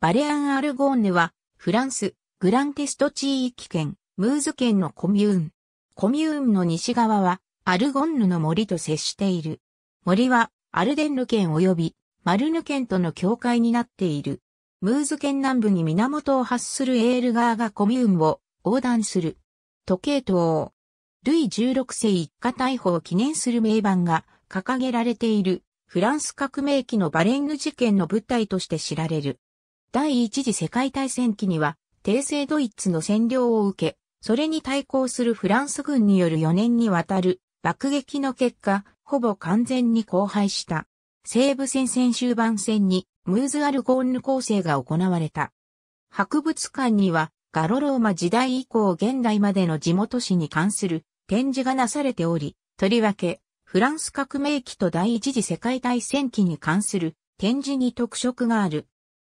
バレアン・アルゴーヌは、フランス、グランテスト地域圏、ムーズ県のコミューン。コミューンの西側は、アルゴンヌの森と接している。森は、アルデンヌ県及び、マルヌ県との境界になっている。ムーズ県南部に源を発するエール川がコミューンを横断する。時計塔。ルイ16世一家逮捕を記念する名盤が掲げられているフランス革命期のバレンヌ事件の舞台として知られる。第一次世界大戦期には、帝政ドイツの占領を受け、それに対抗するフランス軍による4年にわたる爆撃の結果、ほぼ完全に荒廃した。西部戦線終盤戦にムーズ・アルゴーンヌ構成が行われた。博物館にはガロローマ時代以降現代までの地元史に関する展示がなされており、とりわけフランス革命期と第一次世界大戦期に関する展示に特色がある。